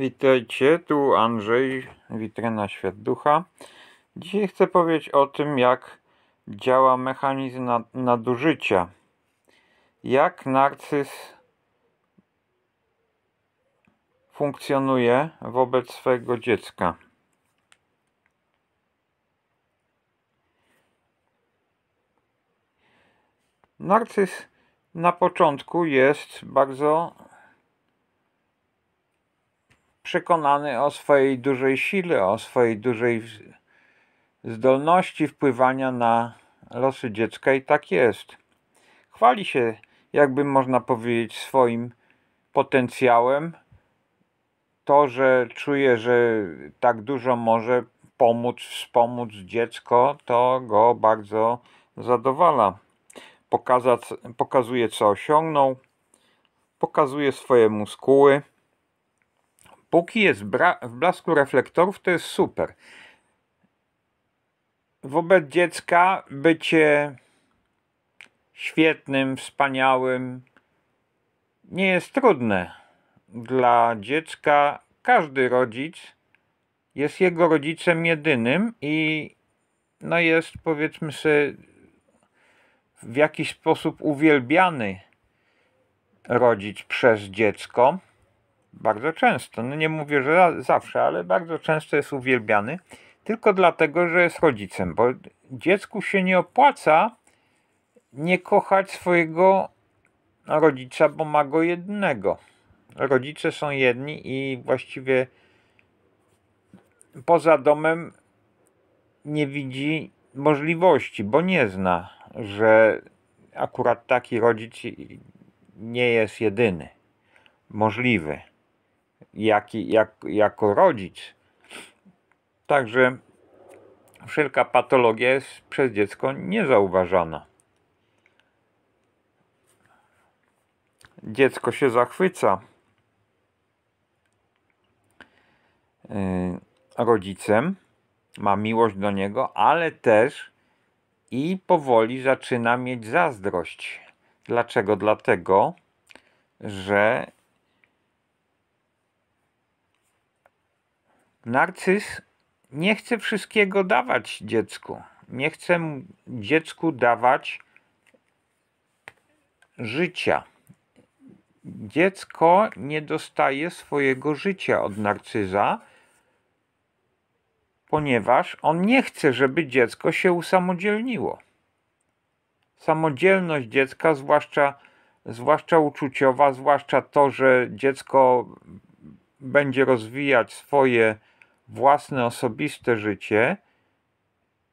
Witajcie, tu Andrzej, Witryna Świat Ducha. Dzisiaj chcę powiedzieć o tym, jak działa mechanizm nadużycia. Jak narcyz funkcjonuje wobec swojego dziecka. Narcyz na początku jest bardzo przekonany o swojej dużej sile, o swojej dużej zdolności wpływania na losy dziecka i tak jest. Chwali się, jakby można powiedzieć, swoim potencjałem. To, że czuje, że tak dużo może pomóc, wspomóc dziecko, to go bardzo zadowala. Pokazać, pokazuje, co osiągnął, pokazuje swoje muskuły. Póki jest w blasku reflektorów, to jest super. Wobec dziecka bycie świetnym, wspaniałym nie jest trudne. Dla dziecka każdy rodzic jest jego rodzicem jedynym i no jest powiedzmy sobie w jakiś sposób uwielbiany rodzic przez dziecko bardzo często, no nie mówię, że zawsze, ale bardzo często jest uwielbiany tylko dlatego, że jest rodzicem, bo dziecku się nie opłaca nie kochać swojego rodzica, bo ma go jednego. Rodzice są jedni i właściwie poza domem nie widzi możliwości, bo nie zna, że akurat taki rodzic nie jest jedyny możliwy jak, jak, jako rodzic. Także wszelka patologia jest przez dziecko niezauważana. Dziecko się zachwyca y, rodzicem, ma miłość do niego, ale też i powoli zaczyna mieć zazdrość. Dlaczego? Dlatego, że Narcyz nie chce wszystkiego dawać dziecku. Nie chce dziecku dawać życia. Dziecko nie dostaje swojego życia od narcyza, ponieważ on nie chce, żeby dziecko się usamodzielniło. Samodzielność dziecka, zwłaszcza, zwłaszcza uczuciowa, zwłaszcza to, że dziecko będzie rozwijać swoje własne osobiste życie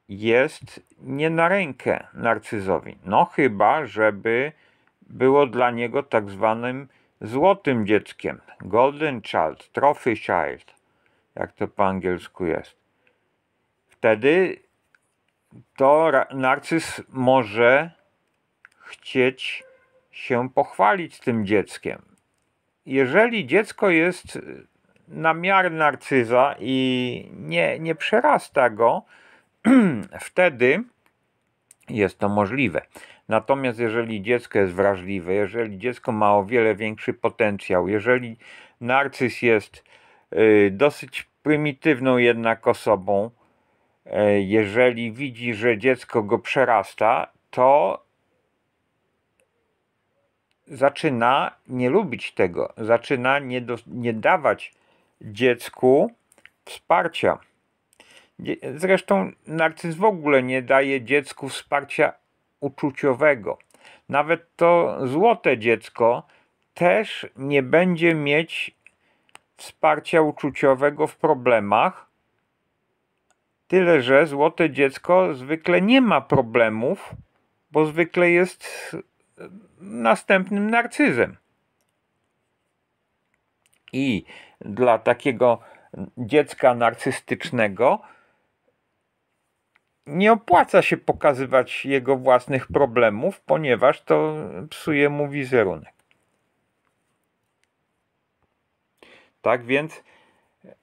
jest nie na rękę narcyzowi. No chyba, żeby było dla niego tak zwanym złotym dzieckiem. Golden child, trophy child, jak to po angielsku jest. Wtedy to narcyz może chcieć się pochwalić tym dzieckiem. Jeżeli dziecko jest na narcyza i nie, nie przerasta go, wtedy jest to możliwe. Natomiast jeżeli dziecko jest wrażliwe, jeżeli dziecko ma o wiele większy potencjał, jeżeli narcyz jest y, dosyć prymitywną jednak osobą, y, jeżeli widzi, że dziecko go przerasta, to zaczyna nie lubić tego, zaczyna nie, do, nie dawać dziecku wsparcia. Zresztą narcyz w ogóle nie daje dziecku wsparcia uczuciowego. Nawet to złote dziecko też nie będzie mieć wsparcia uczuciowego w problemach. Tyle, że złote dziecko zwykle nie ma problemów, bo zwykle jest następnym narcyzem. I dla takiego dziecka narcystycznego nie opłaca się pokazywać jego własnych problemów, ponieważ to psuje mu wizerunek. Tak więc e,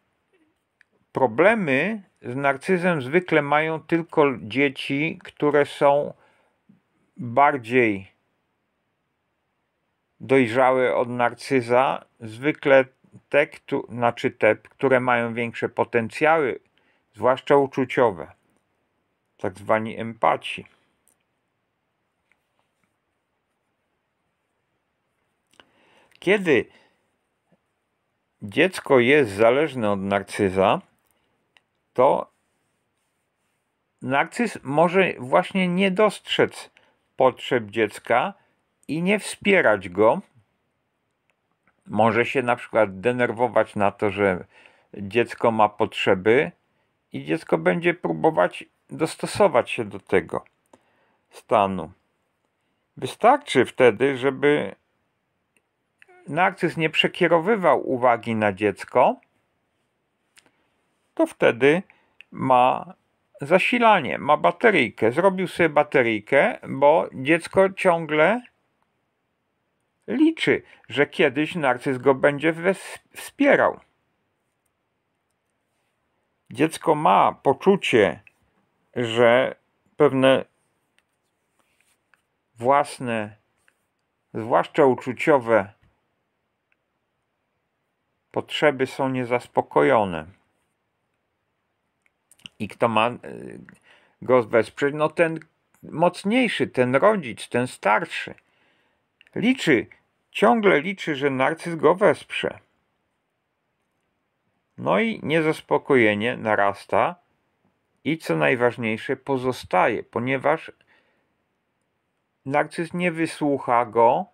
problemy z narcyzem zwykle mają tylko dzieci, które są bardziej dojrzałe od narcyza. Zwykle te, kto, znaczy te, które mają większe potencjały, zwłaszcza uczuciowe, tak zwani empaci. Kiedy dziecko jest zależne od narcyza, to narcyz może właśnie nie dostrzec potrzeb dziecka i nie wspierać go może się na przykład denerwować na to, że dziecko ma potrzeby i dziecko będzie próbować dostosować się do tego stanu. Wystarczy wtedy, żeby narcyz nie przekierowywał uwagi na dziecko, to wtedy ma zasilanie, ma bateryjkę. Zrobił sobie bateryjkę, bo dziecko ciągle Liczy, że kiedyś narcyz go będzie wspierał. Dziecko ma poczucie, że pewne własne, zwłaszcza uczuciowe, potrzeby są niezaspokojone. I kto ma y, go wesprzeć? No ten mocniejszy, ten rodzic, ten starszy. Liczy, ciągle liczy, że narcyz go wesprze. No i niezaspokojenie narasta i co najważniejsze pozostaje, ponieważ narcyz nie wysłucha go.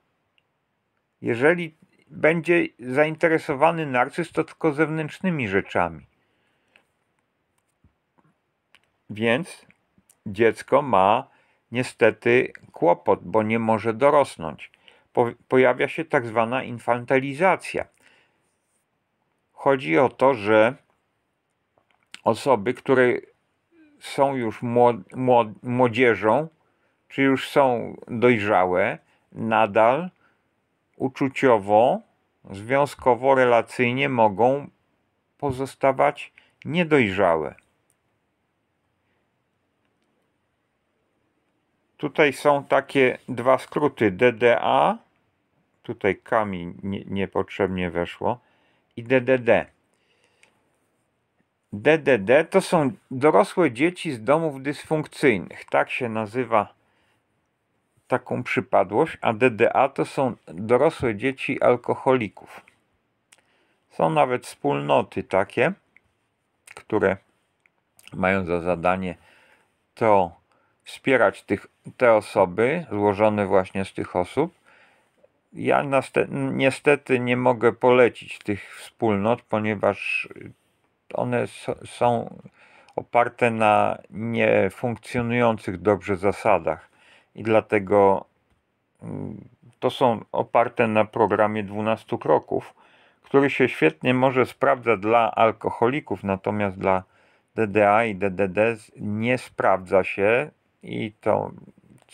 Jeżeli będzie zainteresowany narcyz, to tylko zewnętrznymi rzeczami. Więc dziecko ma niestety kłopot, bo nie może dorosnąć pojawia się tak zwana infantylizacja. Chodzi o to, że osoby, które są już młodzieżą, czy już są dojrzałe, nadal uczuciowo, związkowo, relacyjnie mogą pozostawać niedojrzałe. Tutaj są takie dwa skróty DDA, tutaj kami nie, niepotrzebnie weszło, i DDD. DDD to są dorosłe dzieci z domów dysfunkcyjnych. Tak się nazywa taką przypadłość, a DDA to są dorosłe dzieci alkoholików. Są nawet wspólnoty takie, które mają za zadanie to wspierać tych, te osoby, złożone właśnie z tych osób. Ja niestety nie mogę polecić tych wspólnot, ponieważ one są oparte na niefunkcjonujących dobrze zasadach i dlatego mm, to są oparte na programie 12 kroków, który się świetnie może sprawdza dla alkoholików, natomiast dla DDA i DDD nie sprawdza się i to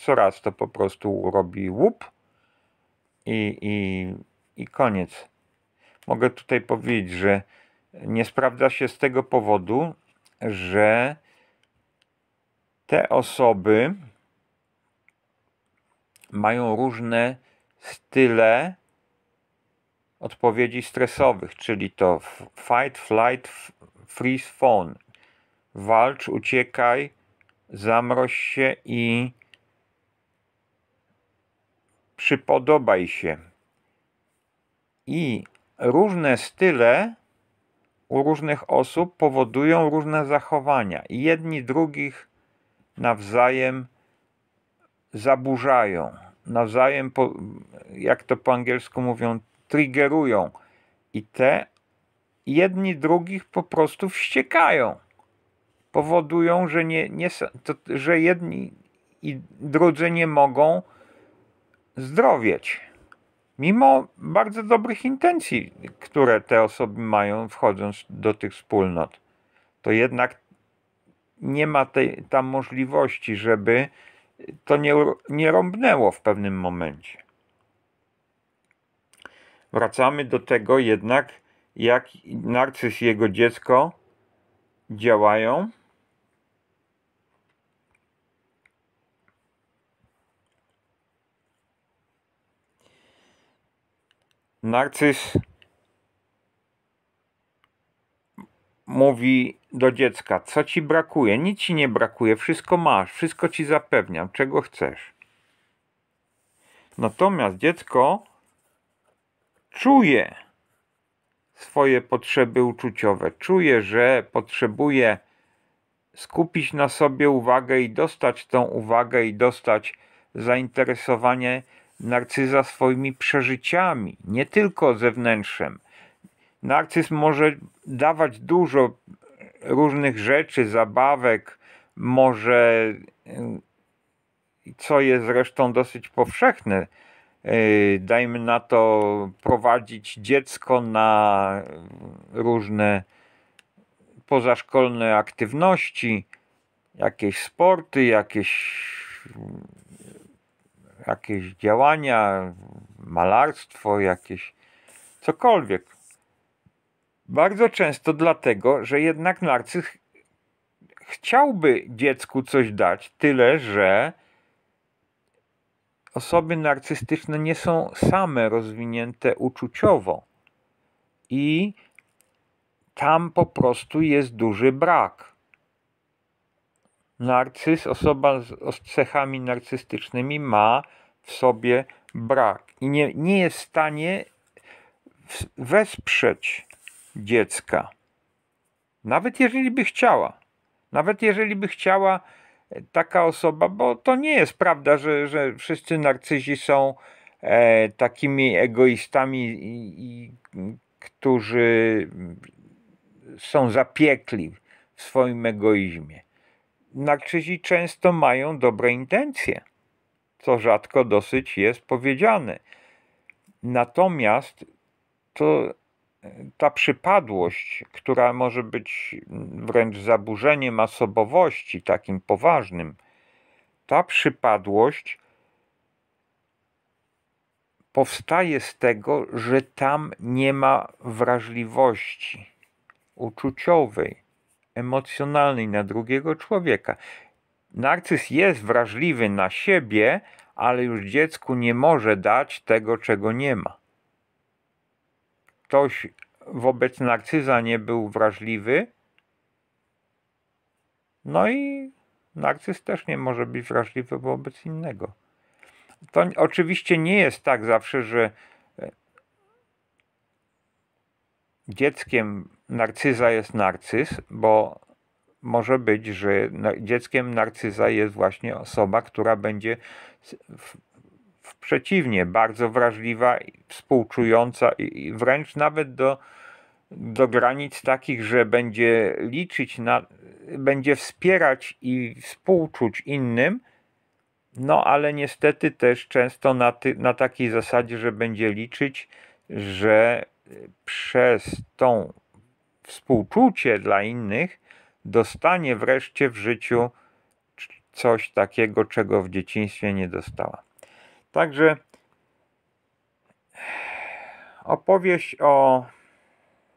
coraz to po prostu robi łup i, i, i koniec. Mogę tutaj powiedzieć, że nie sprawdza się z tego powodu, że te osoby mają różne style odpowiedzi stresowych, czyli to fight, flight, freeze, phone. Walcz, uciekaj, zamroź się i przypodobaj się. I różne style u różnych osób powodują różne zachowania. I jedni drugich nawzajem zaburzają, nawzajem, po, jak to po angielsku mówią, triggerują. I te jedni drugich po prostu wściekają powodują, że, nie, nie, to, że jedni i drudzy nie mogą zdrowieć. Mimo bardzo dobrych intencji, które te osoby mają wchodząc do tych wspólnot, to jednak nie ma tej, tam możliwości, żeby to nie, nie rąbnęło w pewnym momencie. Wracamy do tego jednak, jak narcyz i jego dziecko działają Narcyz mówi do dziecka, co ci brakuje? Nic ci nie brakuje, wszystko masz, wszystko ci zapewniam, czego chcesz. Natomiast dziecko czuje swoje potrzeby uczuciowe, czuje, że potrzebuje skupić na sobie uwagę i dostać tą uwagę i dostać zainteresowanie narcyza swoimi przeżyciami, nie tylko zewnętrzem. Narcyz może dawać dużo różnych rzeczy, zabawek, może, y, co jest zresztą dosyć powszechne, y, dajmy na to prowadzić dziecko na różne pozaszkolne aktywności, jakieś sporty, jakieś jakieś działania, malarstwo, jakieś cokolwiek. Bardzo często dlatego, że jednak narcyz chciałby dziecku coś dać, tyle że osoby narcystyczne nie są same rozwinięte uczuciowo. I tam po prostu jest duży brak. Narcyz, osoba z, z cechami narcystycznymi ma w sobie brak i nie, nie jest w stanie wesprzeć dziecka. Nawet jeżeli by chciała. Nawet jeżeli by chciała e, taka osoba, bo to nie jest prawda, że, że wszyscy narcyzi są e, takimi egoistami, i, i, którzy są zapiekli w swoim egoizmie. Narcyzi często mają dobre intencje, co rzadko dosyć jest powiedziane. Natomiast to e, ta przypadłość, która może być wręcz zaburzeniem osobowości takim poważnym, ta przypadłość powstaje z tego, że tam nie ma wrażliwości uczuciowej emocjonalnej na drugiego człowieka. Narcyz jest wrażliwy na siebie, ale już dziecku nie może dać tego, czego nie ma. Ktoś wobec narcyza nie był wrażliwy, no i narcyz też nie może być wrażliwy wobec innego. To oczywiście nie jest tak zawsze, że dzieckiem narcyza jest narcyz, bo może być, że dzieckiem narcyza jest właśnie osoba, która będzie w, w przeciwnie bardzo wrażliwa, współczująca i wręcz nawet do, do granic takich, że będzie liczyć na, będzie wspierać i współczuć innym, no ale niestety też często na, ty, na takiej zasadzie, że będzie liczyć, że przez tą współczucie dla innych dostanie wreszcie w życiu coś takiego, czego w dzieciństwie nie dostała. Także opowieść o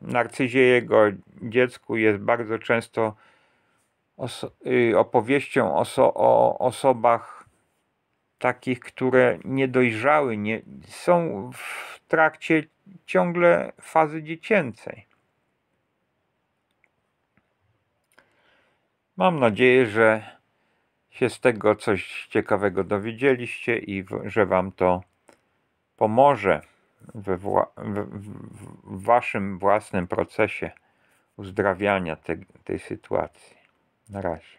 narcyzie jego dziecku jest bardzo często y, opowieścią o osobach takich, które nie dojrzały, nie, są w trakcie ciągle fazy dziecięcej. Mam nadzieję, że się z tego coś ciekawego dowiedzieliście i że Wam to pomoże we wła w, Waszym własnym procesie uzdrawiania te tej sytuacji. Na razie.